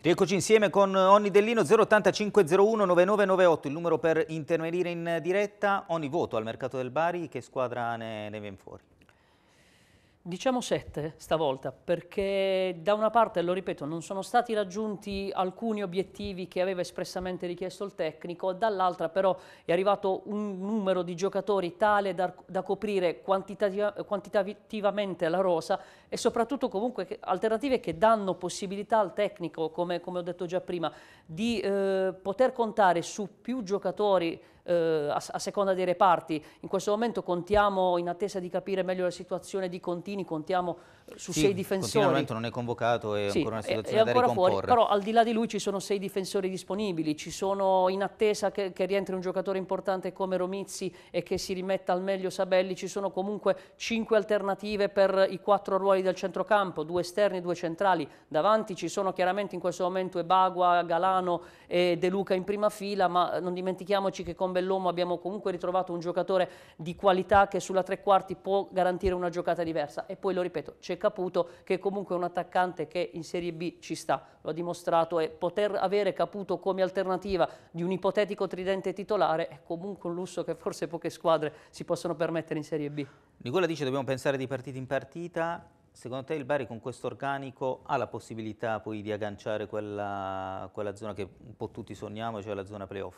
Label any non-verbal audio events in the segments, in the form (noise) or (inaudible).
Rieccoci insieme con Onni Dellino 08501 9998, il numero per intervenire in diretta. Ogni voto al mercato del Bari, che squadra ne, ne viene fuori? Diciamo sette stavolta, perché da una parte, lo ripeto, non sono stati raggiunti alcuni obiettivi che aveva espressamente richiesto il tecnico, dall'altra però è arrivato un numero di giocatori tale da, da coprire quantitativa, quantitativamente la rosa e soprattutto comunque alternative che danno possibilità al tecnico, come, come ho detto già prima, di eh, poter contare su più giocatori eh, a, a, seconda dei reparti. In questo momento contiamo, in attesa di capire meglio la situazione di Contini, contiamo eh, su sì, sei difensori. momento non è convocato, è sì, ancora una situazione è, è da ricomporre. Fuori, però al di là di lui ci sono sei difensori disponibili, ci sono in attesa che, che rientri un giocatore importante come Romizzi e che si rimetta al meglio Sabelli, ci sono comunque cinque alternative per i quattro ruoli del centrocampo, due esterni e due centrali. Davanti ci sono chiaramente in questo momento Ebagua, Galano e De Luca in prima fila, ma non dimentichiamoci che con Bellomo abbiamo comunque ritrovato un giocatore di qualità che sulla tre quarti può garantire una giocata diversa e poi lo ripeto c'è Caputo che comunque è un attaccante che in Serie B ci sta, lo ha dimostrato e poter avere Caputo come alternativa di un ipotetico tridente titolare è comunque un lusso che forse poche squadre si possono permettere in Serie B. Nicola dice dobbiamo pensare di partita in partita, Secondo te il Bari con questo organico ha la possibilità poi di agganciare quella, quella zona che un po' tutti sogniamo, cioè la zona playoff?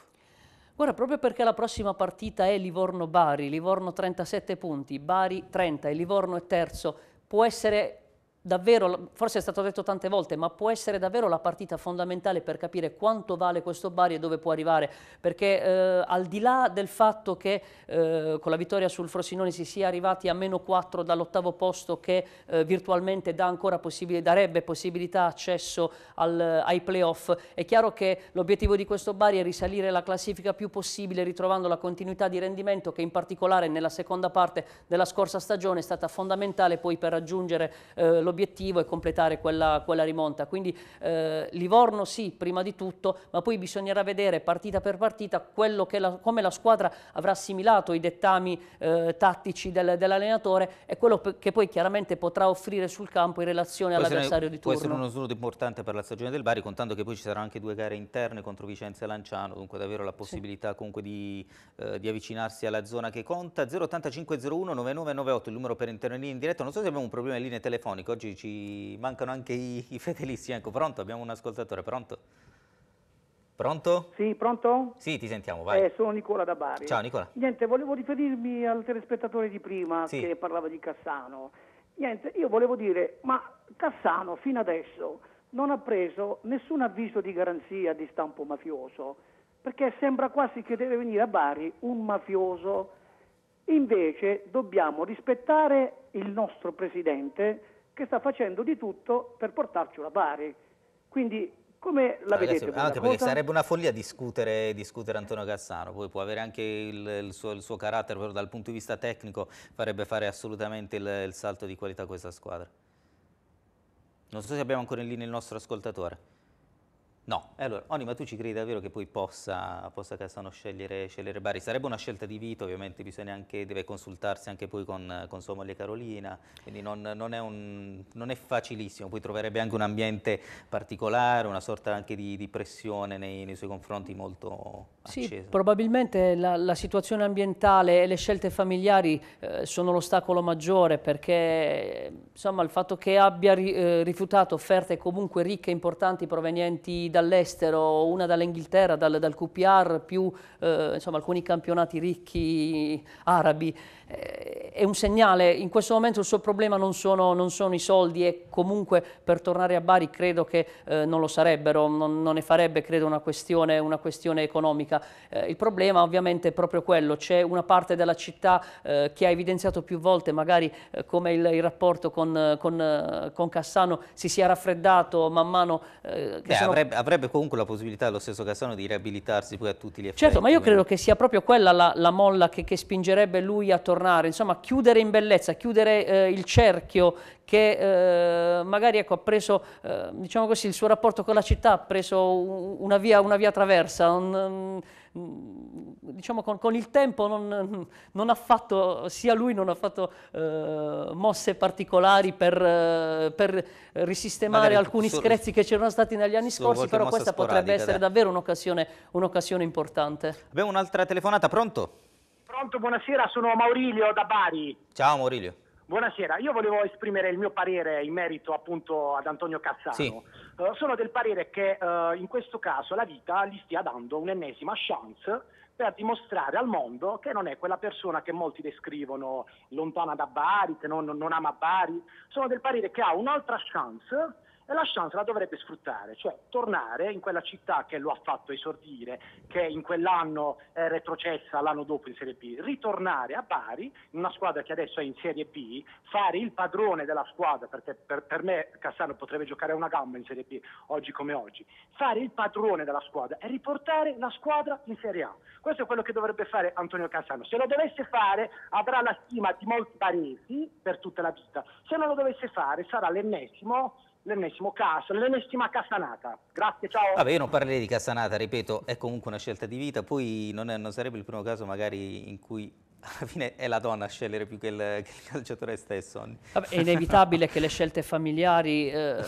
Ora, proprio perché la prossima partita è Livorno-Bari, Livorno 37 punti, Bari 30 e Livorno è terzo, può essere davvero, forse è stato detto tante volte, ma può essere davvero la partita fondamentale per capire quanto vale questo Bari e dove può arrivare, perché eh, al di là del fatto che eh, con la vittoria sul Frosinone si sia arrivati a meno 4 dall'ottavo posto che eh, virtualmente dà ancora possibile, darebbe possibilità accesso al, ai playoff, è chiaro che l'obiettivo di questo Bari è risalire la classifica più possibile ritrovando la continuità di rendimento che in particolare nella seconda parte della scorsa stagione è stata fondamentale poi per raggiungere eh, l'obiettivo è completare quella, quella rimonta. Quindi eh, Livorno sì, prima di tutto, ma poi bisognerà vedere partita per partita quello che la, come la squadra avrà assimilato i dettami eh, tattici del, dell'allenatore e quello che poi chiaramente potrà offrire sul campo in relazione all'avversario di turno. Può essere uno snodo importante per la stagione del Bari, contando che poi ci saranno anche due gare interne contro Vicenza e Lanciano, dunque davvero la possibilità sì. comunque di, eh, di, avvicinarsi alla zona che conta. 085 9998 il numero per intervenire in diretta. Non so se abbiamo un problema in linea telefonica, oggi ci mancano anche i, i fedelissimi. Ecco, pronto? Abbiamo un ascoltatore, pronto? Pronto? Sì, pronto? Sì, ti sentiamo, vai. Eh, sono Nicola da Bari. Ciao Nicola. Niente, volevo riferirmi al telespettatore di prima sì. che parlava di Cassano. Niente, io volevo dire, ma Cassano fino adesso non ha preso nessun avviso di garanzia di stampo mafioso, perché sembra quasi che deve venire a Bari un mafioso. Invece dobbiamo rispettare il nostro presidente che sta facendo di tutto per portarci una Bari. Quindi come la Ragazzi, vedete? Anche perché sarebbe una follia discutere, discutere, Antonio Cassano, poi può avere anche il, il, suo, il, suo, carattere, però dal punto di vista tecnico farebbe fare assolutamente il, il salto di qualità a questa squadra. Non so se abbiamo ancora in linea il nostro ascoltatore. No, allora, Onima, tu ci credi davvero che poi possa, possa Cassano scegliere, scegliere, Bari? Sarebbe una scelta di vita, ovviamente, anche, deve consultarsi anche poi con, con sua moglie Carolina, quindi non, non, è un, non, è facilissimo, poi troverebbe anche un ambiente particolare, una sorta anche di, di pressione nei, nei, suoi confronti molto accesa. Sì, probabilmente la, la, situazione ambientale e le scelte familiari eh, sono l'ostacolo maggiore, perché insomma, il fatto che abbia ri, eh, rifiutato offerte comunque ricche e importanti provenienti dall'estero, una dall'Inghilterra, dal, dal, QPR, più eh, insomma, alcuni campionati ricchi arabi. Eh, è un segnale, in questo momento il suo problema non sono, non sono i soldi e comunque per tornare a Bari credo che eh, non lo sarebbero, non, non, ne farebbe credo una questione, una questione economica. Eh, il problema ovviamente è proprio quello, c'è una parte della città eh, che ha evidenziato più volte magari eh, come il, il, rapporto con, con, con Cassano si sia raffreddato man mano che Beh, sono... avrebbe, avrebbe comunque la possibilità lo stesso Cassano di riabilitarsi poi a tutti gli effetti. Certo, ma io credo che sia proprio quella la, la molla che, che, spingerebbe lui a tornare, insomma chiudere in bellezza, chiudere eh, il cerchio che eh, magari ecco, ha preso eh, diciamo così, il suo rapporto con la città, ha preso una via, una via traversa, un, mm, diciamo con, con, il tempo non, (laughs) non, ha fatto, sia lui non ha fatto eh, mosse particolari per, eh, per risistemare Magari alcuni solo, screzzi che c'erano stati negli anni scorsi, però questa potrebbe essere dai. davvero un'occasione un importante. Abbiamo un'altra telefonata, pronto? Pronto, buonasera, sono Maurilio da Bari. Ciao Maurilio. Buonasera, io volevo esprimere il mio parere in merito appunto ad Antonio Cazzano. Sì. Uh, sono del parere che uh, in questo caso la vita gli stia dando un'ennesima chance per dimostrare al mondo che non è quella persona che molti descrivono lontana da Bari, che non, non ama Bari. Sono del parere che ha un'altra chance e la chance la dovrebbe sfruttare, cioè tornare in quella città che lo ha fatto esordire, che in quell'anno è eh, retrocessa l'anno dopo in Serie B, ritornare a Bari, in una squadra che adesso è in Serie B, fare il padrone della squadra, perché per, per me Cassano potrebbe giocare una gamba in Serie B oggi come oggi, fare il padrone della squadra e riportare la squadra in Serie A. Questo è quello che dovrebbe fare Antonio Cassano. Se lo dovesse fare avrà la stima di molti paresi per tutta la vita, se non lo dovesse fare sarà l'ennesimo l'ennesimo caso, l'ennesima castanata. Grazie, ciao. Vabbè, io non parlerei di castanata, ripeto, è comunque una scelta di vita, poi non, è, non sarebbe il primo caso magari in cui alla fine è la donna a scegliere più che il, (laughs) che il calciatore stesso. Vabbè, è inevitabile che le scelte familiari eh,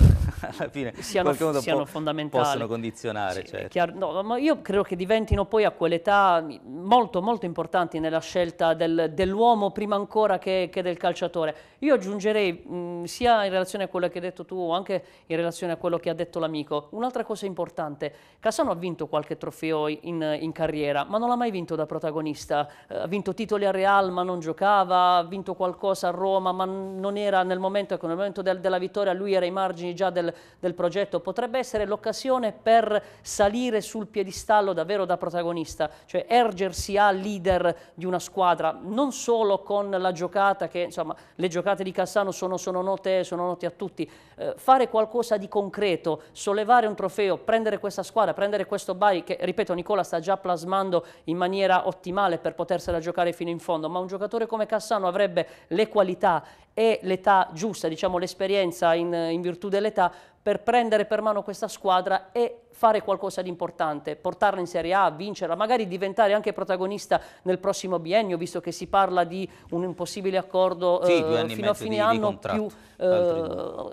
(laughs) siano, siano fondamentali. Possono condizionare. Sì, certo. chiaro, no, ma io credo che diventino poi a quell'età molto, molto importanti nella scelta del, dell'uomo prima ancora che, che, del calciatore. Io aggiungerei, mh, mm, sia in relazione a quello che hai detto tu, anche in relazione a quello che ha detto l'amico, un'altra cosa importante. Cassano ha vinto qualche trofeo in, in carriera, ma non l'ha mai vinto da protagonista. Eh, ha vinto titoli gol al Real ma non giocava, ha vinto qualcosa a Roma ma non era nel momento, ecco, nel momento del, della vittoria, lui era ai margini già del, del progetto, potrebbe essere l'occasione per salire sul piedistallo davvero da protagonista, cioè ergersi a leader di una squadra, non solo con la giocata che insomma le giocate di Cassano sono, sono note, sono note a tutti, eh, fare qualcosa di concreto, sollevare un trofeo, prendere questa squadra, prendere questo Bari che ripeto Nicola sta già plasmando in maniera ottimale per potersela giocare fino in in fondo, ma un giocatore come Cassano avrebbe le qualità e l'età giusta, diciamo l'esperienza in, in virtù dell'età, per prendere per mano questa squadra e fare qualcosa di importante, portarla in Serie A, vincerla, magari diventare anche protagonista nel prossimo biennio, visto che si parla di un possibile accordo sì, eh, fino a fine di, anno di più eh,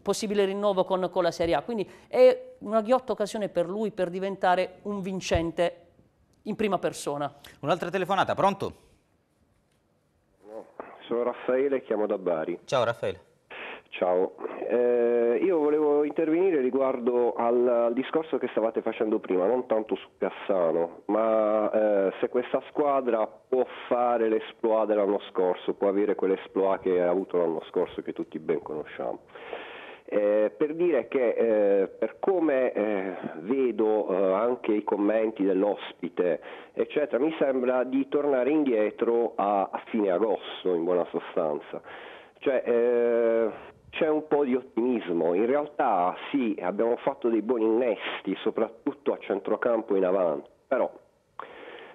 possibile rinnovo con, con la Serie A. Quindi è una ghiotta occasione per lui per diventare un vincente in prima persona. Un'altra telefonata, pronto? sono Raffaele e chiamo da Bari. Ciao Raffaele. Ciao, eh, io volevo intervenire riguardo al, al, discorso che stavate facendo prima, non tanto su Cassano, ma eh, se questa squadra può fare l'esploa dell'anno scorso, può avere quell'esploa che ha avuto l'anno scorso, che tutti ben conosciamo. Eh, per dire che eh, per come eh, vedo eh, anche i commenti dell'ospite, eccetera, mi sembra di tornare indietro a, a fine agosto in buona sostanza. Cioè, eh, c'è un po' di ottimismo, in realtà sì, abbiamo fatto dei buoni innesti, soprattutto a centrocampo in avanti, però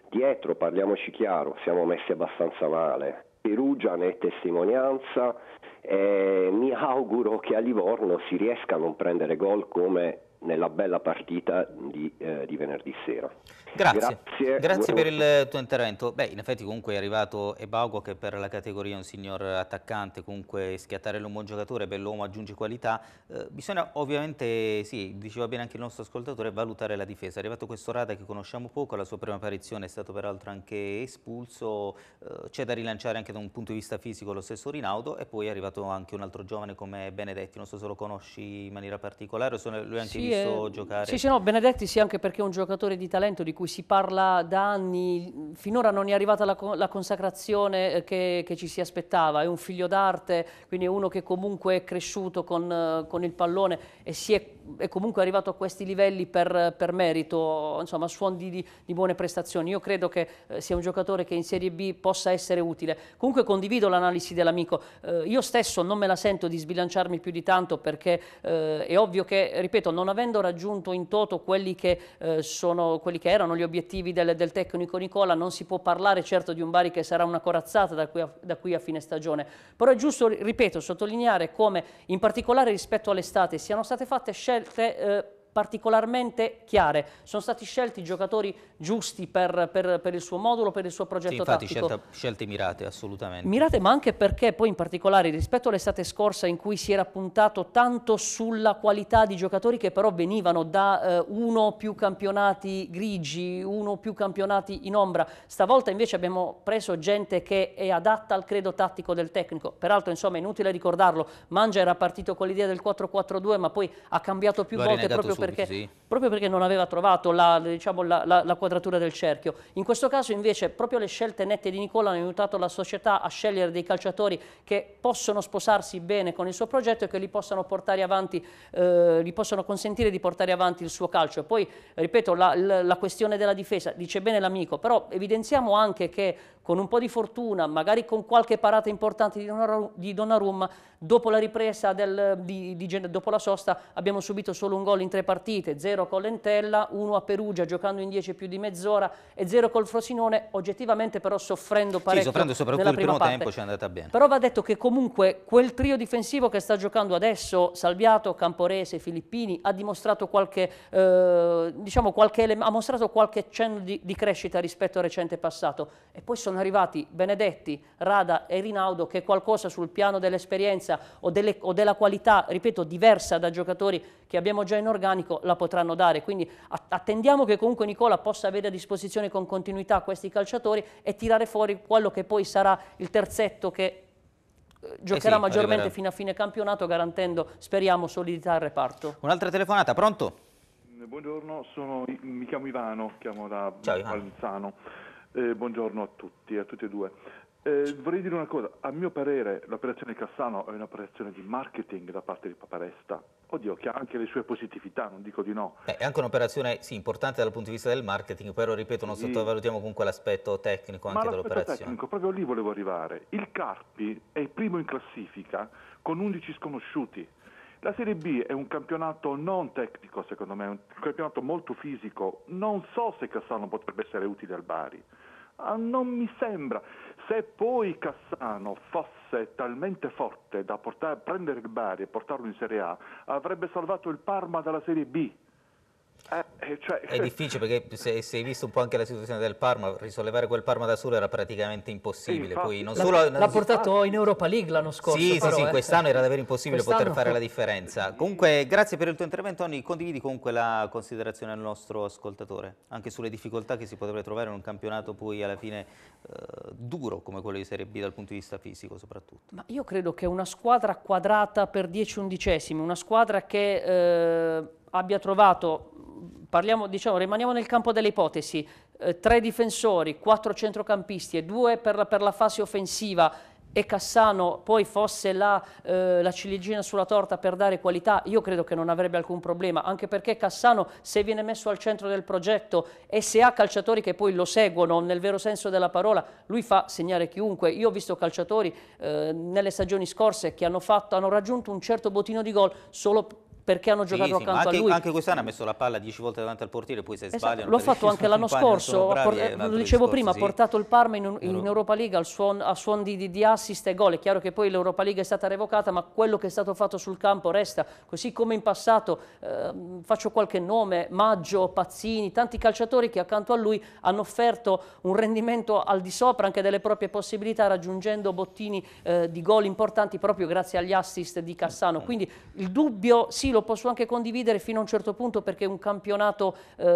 dietro, parliamoci chiaro, siamo messi abbastanza male. Perugia ne è testimonianza, eh, mi auguro che a Livorno si riesca a non prendere gol come nella bella partita di, eh, di venerdì sera. Grazie, grazie, grazie per il tuo intervento. Beh, in effetti comunque è arrivato Ebaugo che per la categoria è un signor attaccante, comunque schiattare l'uomo giocatore, bell'uomo aggiunge qualità. Eh, bisogna ovviamente, sì, diceva bene anche il nostro ascoltatore, valutare la difesa. È arrivato questo Rada che conosciamo poco, la sua prima apparizione è stato peraltro anche espulso, eh, c'è da rilanciare anche da un punto di vista fisico lo stesso Rinaudo e poi è arrivato giocato anche un altro giovane come Benedetti, non so se lo conosci in maniera particolare o se lui anche sì, visto è... Eh, giocare. Sì, sì, no, Benedetti sì, anche perché è un giocatore di talento di cui si parla da anni, finora non è arrivata la, la consacrazione eh, che, che, ci si aspettava, è un figlio d'arte, quindi è uno che comunque è cresciuto con, eh, con il pallone e è, è, comunque arrivato a questi livelli per, per merito, insomma suon di, di, buone prestazioni. Io credo che sia un giocatore che in Serie B possa essere utile. Comunque condivido l'analisi dell'amico. io stesso stesso non me la sento di sbilanciarmi più di tanto perché eh, è ovvio che, ripeto, non avendo raggiunto in toto quelli che, eh, sono, quelli che erano gli obiettivi del, del, tecnico Nicola, non si può parlare certo di un Bari che sarà una corazzata da qui a, da qui a fine stagione. Però è giusto, ripeto, sottolineare come in particolare rispetto all'estate siano state fatte scelte eh, particolarmente chiare. Sono stati scelti i giocatori giusti per, per, per, il suo modulo, per il suo progetto sì, infatti, tattico. Scelta, scelte mirate, assolutamente. Mirate, ma anche perché poi in particolare rispetto all'estate scorsa in cui si era puntato tanto sulla qualità di giocatori che però venivano da eh, uno o più campionati grigi, uno o più campionati in ombra, stavolta invece abbiamo preso gente che è adatta al credo tattico del tecnico. Peraltro, insomma, è inutile ricordarlo, Mangia era partito con l'idea del 4-4-2, ma poi ha cambiato più volte proprio per perché, sì. proprio perché non aveva trovato la, diciamo, la, la, la, quadratura del cerchio. In questo caso invece proprio le scelte nette di Nicola hanno aiutato la società a scegliere dei calciatori che possono sposarsi bene con il suo progetto e che li possano, portare avanti, eh, gli possono consentire di portare avanti il suo calcio. poi, ripeto, la questione della difesa, dice bene l'amico, però evidenziamo anche che con un po' di fortuna, magari con qualche parata importante di Donnarumma, dopo la ripresa del, di, di, dopo la sosta abbiamo subito solo un gol in tre partite, 0 con l'Entella, 1 a Perugia giocando in 10 più di mezz'ora e 0 col Frosinone, oggettivamente però soffrendo parecchio. Sì, soffrendo soprattutto il primo parte. tempo ci è andata bene. Però va detto che comunque quel trio difensivo che sta giocando adesso, Salviato, Camporese, Filippini, ha dimostrato qualche, eh, diciamo qualche ha mostrato qualche cenno di, di crescita rispetto al recente passato e poi sono sono arrivati Benedetti, Rada e Rinaldo che qualcosa sul piano dell'esperienza o, o, della qualità, ripeto, diversa da giocatori che abbiamo già in organico la potranno dare. Quindi attendiamo che comunque Nicola possa avere a disposizione con continuità questi calciatori e tirare fuori quello che poi sarà il terzetto che eh, giocherà eh sì, maggiormente arriverà. fino a fine campionato garantendo, speriamo, solidità al reparto. Un'altra telefonata, pronto? Buongiorno, sono, mi chiamo Ivano, chiamo da Ciao, Ivano. Eh, buongiorno a tutti, a tutti e due. Eh, vorrei dire una cosa, a mio parere l'operazione Cassano è un'operazione di marketing da parte di Paparesta, oddio che ha anche le sue positività, non dico di no. Beh, è anche un'operazione sì, importante dal punto di vista del marketing, però ripeto non sì. sottovalutiamo comunque l'aspetto tecnico anche dell'operazione. tecnico, proprio lì volevo arrivare, il Carpi è il primo in classifica con 11 sconosciuti, la Serie B è un campionato non tecnico, secondo me, è un campionato molto fisico. Non so se Cassano potrebbe essere utile al Bari. Ah, non mi sembra. Se poi Cassano fosse talmente forte da portare, prendere il Bari e portarlo in Serie A, avrebbe salvato il Parma dalla Serie B. Eh, eh, cioè... È difficile perché se, se, hai visto un po' anche la situazione del Parma, risollevare quel Parma da solo era praticamente impossibile. Poi non solo, l'ha, portato in Europa League l'anno scorso. Sì, però, sì, sì, eh. quest'anno era davvero impossibile poter fare la differenza. Comunque, grazie per il tuo intervento, Anni. Condividi comunque la considerazione al nostro ascoltatore, anche sulle difficoltà che si potrebbe trovare in un campionato poi alla fine eh, duro come quello di Serie B dal punto di vista fisico soprattutto. Ma io credo che una squadra quadrata per 10 undicesimi, una squadra che eh, abbia trovato, parliamo, diciamo, rimaniamo nel campo delle ipotesi, eh, tre difensori, quattro centrocampisti e due per la, per la fase offensiva e Cassano poi fosse la, eh, la, ciliegina sulla torta per dare qualità, io credo che non avrebbe alcun problema, anche perché Cassano se viene messo al centro del progetto e se ha calciatori che poi lo seguono nel vero senso della parola, lui fa segnare chiunque. Io ho visto calciatori eh, nelle stagioni scorse che hanno, fatto, hanno raggiunto un certo bottino di gol solo perché hanno giocato sì, accanto anche, a lui. Anche quest'anno ha messo la palla dieci volte davanti al portiere, poi se esatto, sbagliano. L'ho fatto anche l'anno scorso, bravi, eh, lo dicevo discorso, prima, ha sì. portato il Parma in, in Europa League suon, a suon di, di, di, assist e gol. È chiaro che poi l'Europa League è stata revocata, ma quello che è stato fatto sul campo resta. Così come in passato, eh, faccio qualche nome, Maggio, Pazzini, tanti calciatori che accanto a lui hanno offerto un rendimento al di sopra anche delle proprie possibilità, raggiungendo bottini eh, di gol importanti proprio grazie agli assist di Cassano. Mm. Quindi il dubbio, sì, lo posso anche condividere fino a un certo punto perché un campionato ehm,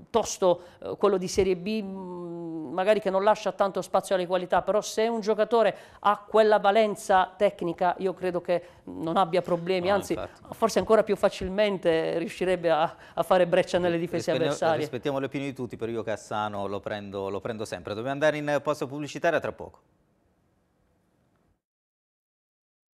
eh, tosto, quello di Serie B, mm, magari che non lascia tanto spazio alle qualità, però se un giocatore ha quella valenza tecnica io credo che non abbia problemi, no, anzi infatti. forse ancora più facilmente riuscirebbe a, a fare breccia nelle difese Rispegno, avversarie. Rispettiamo le opinioni di tutti, però io Cassano lo prendo, lo prendo sempre. Dobbiamo andare in posto pubblicitaria tra poco.